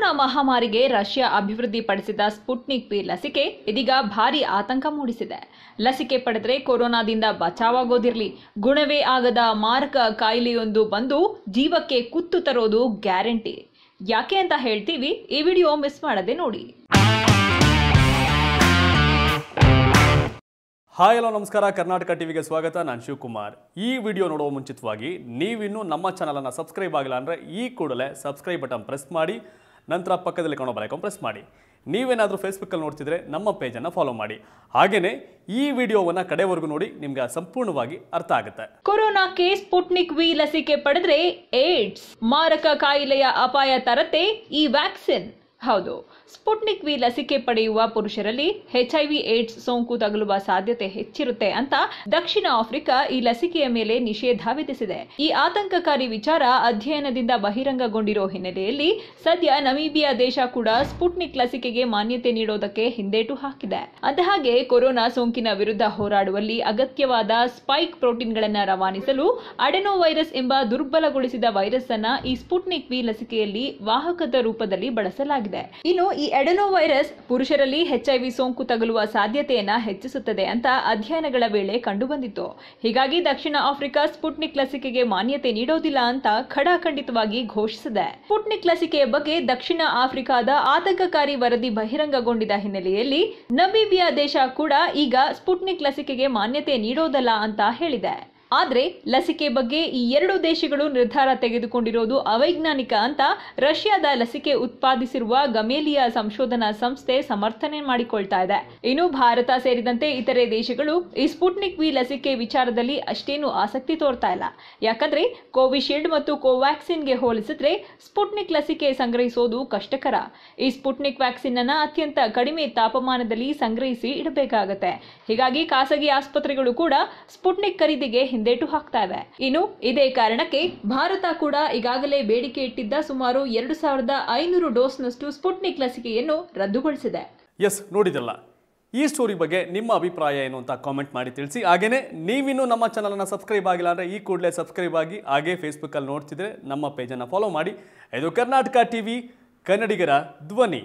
corona ಮಹಾಮಾರಿಗೆ Russia ಅಭಿವೃದ್ಧಿಪಡಿಸಿದ Sputnik ಪಿ ಲಸಿಕೆ ಇದೀಗ ಭಾರಿ ಆತಂಕ ಮೂಡಿಸಿದೆ ಲಸಿಕೆ ಪಡೆದರೆ ಕೊರೋನಾದಿಂದ ಬಚಾವಾಗೋದಿರಲಿ ಗುಣವೇ ಆಗದ ಮಾರಕ ಕಾಯಿಲೆಯೊಂದು ಬಂದು ಜೀವಕ್ಕೆ ಕುತ್ತು ತರೋದು ಗ್ಯಾರಂಟಿ ಯಾಕೆ ಅಂತ ಹೇಳ್ತೀವಿ ಈ ವಿಡಿಯೋ ಮಿಸ್ ಮಾಡದೆ ನೋಡಿ ಹಾಯ್ ಹಲೋ ನಮಸ್ಕಾರ ಕರ್ನಾಟಕ ಟಿವಿಗೆ ಸ್ವಾಗತ ನಾನು ಶಿವಕುಮಾರ್ ಈ ವಿಡಿಯೋ ನೋಡುವ ಮುಂಚಿತವಾಗಿ ನೀವಿನ್ನೂ ನಮ್ಮ ಚಾನಲನ್ನು ಸಬ್ಸ್ಕ್ರೈಬ್ ಆಗಿಲ್ಲ ಅಂದರೆ ಈ ಕೂಡಲೇ ಸಬ್ಸ್ಕ್ರೈಬ್ ಬಟನ್ ಪ್ರೆಸ್ ಮಾಡಿ ನಂತರ ಪಕ್ಕದಲ್ಲಿ ಕಾಣೋ ಬಲೈಕನ್ ಪ್ರೆಸ್ ಮಾಡಿ ನೀವೇನಾದರೂ ಫೇಸ್ಬುಕ್ಕಲ್ಲಿ ನೋಡ್ತಿದ್ರೆ ನಮ್ಮ ಪೇಜನ್ನು ಫಾಲೋ ಮಾಡಿ ಹಾಗೆಯೇ ಈ ವಿಡಿಯೋವನ್ನು ಕಡೆವರೆಗೂ ನೋಡಿ ನಿಮ್ಗೆ ಸಂಪೂರ್ಣವಾಗಿ ಅರ್ಥ ಆಗುತ್ತೆ ಕೇಸ್ ಸ್ಪುಟ್ನಿಕ್ ವಿ ಲಸಿಕೆ ಪಡೆದ್ರೆ ಏಡ್ಸ್ ಮಾರಕ ಕಾಯಿಲೆಯ ಅಪಾಯ ತರತೆ ಈ ವ್ಯಾಕ್ಸಿನ್ ಹೌದು ಸ್ಪುಟ್ನಿಕ್ ವಿ ಲಸಿಕೆ ಪಡೆಯುವ ಪುರುಷರಲ್ಲಿ ಹೆಚ್ಐವಿ ಏಡ್ಸ್ ಸೋಂಕು ತಗುಲುವ ಸಾಧ್ಯತೆ ಹೆಚ್ಚಿರುತ್ತೆ ಅಂತ ದಕ್ಷಿಣ ಆಫ್ರಿಕಾ ಈ ಲಸಿಕೆಯ ಮೇಲೆ ನಿಷೇಧ ವಿಧಿಸಿದೆ ಈ ಆತಂಕಕಾರಿ ವಿಚಾರ ಅಧ್ಯಯನದಿಂದ ಬಹಿರಂಗಗೊಂಡಿರೋ ಹಿನ್ನೆಲೆಯಲ್ಲಿ ಸದ್ಯ ನಮೀಬಿಯಾ ದೇಶ ಕೂಡ ಸ್ಪುಟ್ನಿಕ್ ಲಸಿಕೆಗೆ ಮಾನ್ಯತೆ ನೀಡೋದಕ್ಕೆ ಹಿಂದೇಟು ಹಾಕಿದೆ ಅಂದಹಾಗೆ ಕೊರೋನಾ ಸೋಂಕಿನ ವಿರುದ್ಧ ಹೋರಾಡುವಲ್ಲಿ ಅಗತ್ಯವಾದ ಸ್ಪೈಕ್ ಪ್ರೋಟೀನ್ಗಳನ್ನು ರವಾನಿಸಲು ಅಡೆನೋ ವೈರಸ್ ಎಂಬ ದುರ್ಬಲಗೊಳಿಸಿದ ವೈರಸ್ ಅನ್ನ ಈ ಸ್ಪುಟ್ನಿಕ್ ವಿ ಲಸಿಕೆಯಲ್ಲಿ ವಾಹಕದ ರೂಪದಲ್ಲಿ ಬಳಸಲಾಗಿದೆ ಇನ್ನು ಈ ಎಡನೋ ವೈರಸ್ ಪುರುಷರಲ್ಲಿ ವಿ ಸೋಂಕು ತಗುಲುವ ಸಾಧ್ಯತೆಯನ್ನ ಹೆಚ್ಚಿಸುತ್ತದೆ ಅಂತ ಅಧ್ಯಯನಗಳ ವೇಳೆ ಕಂಡುಬಂದಿತ್ತು ಹೀಗಾಗಿ ದಕ್ಷಿಣ ಆಫ್ರಿಕಾ ಸ್ಪುಟ್ನಿಕ್ ಲಸಿಕೆಗೆ ಮಾನ್ಯತೆ ನೀಡೋದಿಲ್ಲ ಅಂತ ಖಡಾಖಂಡಿತವಾಗಿ ಘೋಷಿಸಿದೆ ಸ್ಪುಟ್ನಿಕ್ ಲಸಿಕೆಯ ಬಗ್ಗೆ ದಕ್ಷಿಣ ಆಫ್ರಿಕಾದ ಆತಂಕಕಾರಿ ವರದಿ ಬಹಿರಂಗಗೊಂಡಿದ್ದ ಹಿನ್ನೆಲೆಯಲ್ಲಿ ನಬೀಬಿಯಾ ದೇಶ ಕೂಡ ಈಗ ಸ್ಪುಟ್ನಿಕ್ ಲಸಿಕೆಗೆ ಮಾನ್ಯತೆ ನೀಡೋದಲ್ಲ ಅಂತ ಹೇಳಿದೆ ಆದರೆ ಲಸಿಕೆ ಬಗ್ಗೆ ಈ ಎರಡು ದೇಶಗಳು ನಿರ್ಧಾರ ತೆಗೆದುಕೊಂಡಿರೋದು ಅವೈಜ್ಞಾನಿಕ ಅಂತ ರಷ್ಯಾದ ಲಸಿಕೆ ಉತ್ಪಾದಿಸಿರುವ ಗಮೇಲಿಯಾ ಸಂಶೋಧನಾ ಸಂಸ್ಥೆ ಸಮರ್ಥನೆ ಮಾಡಿಕೊಳ್ತಾ ಇದೆ ಇನ್ನು ಭಾರತ ಸೇರಿದಂತೆ ಇತರೆ ದೇಶಗಳು ಈ ಸ್ಪುಟ್ನಿಕ್ ವಿ ಲಸಿಕೆ ವಿಚಾರದಲ್ಲಿ ಅಷ್ಟೇನು ಆಸಕ್ತಿ ತೋರ್ತಾ ಇಲ್ಲ ಯಾಕಂದ್ರೆ ಕೋವಿಶೀಲ್ಡ್ ಮತ್ತು ಕೋವ್ಯಾಕ್ಸಿನ್ಗೆ ಹೋಲಿಸಿದ್ರೆ ಸ್ಪುಟ್ನಿಕ್ ಲಸಿಕೆ ಸಂಗ್ರಹಿಸೋದು ಕಷ್ಟಕರ ಈ ಸ್ಪುಟ್ನಿಕ್ ವ್ಯಾಕ್ಸಿನ್ ಅನ್ನ ಅತ್ಯಂತ ಕಡಿಮೆ ತಾಪಮಾನದಲ್ಲಿ ಸಂಗ್ರಹಿಸಿ ಇಡಬೇಕಾಗತ್ತೆ ಹೀಗಾಗಿ ಖಾಸಗಿ ಆಸ್ಪತ್ರೆಗಳು ಕೂಡ ಸ್ಪುಟ್ನಿಕ್ ಖರೀದಿಗೆ ಹಿಂದೇಟು ಹಾಕ್ತಾ ಇವೆ ಇನ್ನು ಇದೇ ಕಾರಣಕ್ಕೆ ಭಾರತ ಕೂಡ ಈಗಾಗಲೇ ಬೇಡಿಕೆ ಇಟ್ಟಿದ್ದ ಸುಮಾರು ಎರಡು ಸಾವಿರದ ಐನೂರು ಡೋಸ್ನಷ್ಟು ಸ್ಪುಟ್ನಿಕ್ ಲಸಿಕೆಯನ್ನು ರದ್ದುಗೊಳಿಸಿದೆ ಎಸ್ ನೋಡಿದಲ್ಲ ಈ ಸ್ಟೋರಿ ಬಗ್ಗೆ ನಿಮ್ಮ ಅಭಿಪ್ರಾಯ ಏನು ಅಂತ ಕಾಮೆಂಟ್ ಮಾಡಿ ತಿಳಿಸಿ ಹಾಗೇನೆ ನೀವಿನ್ನೂ ನಮ್ಮ ಚಾನಲನ್ನು ಸಬ್ಸ್ಕ್ರೈಬ್ ಆಗಿಲ್ಲ ಅಂದರೆ ಈ ಕೂಡಲೇ ಸಬ್ಸ್ಕ್ರೈಬ್ ಆಗಿ ಹಾಗೇ ಅಲ್ಲಿ ನೋಡ್ತಿದ್ರೆ ನಮ್ಮ ಪೇಜನ್ನು ಫಾಲೋ ಮಾಡಿ ಇದು ಕರ್ನಾಟಕ ಟಿವಿ ಕನ್ನಡಿಗರ ಧ್ವನಿ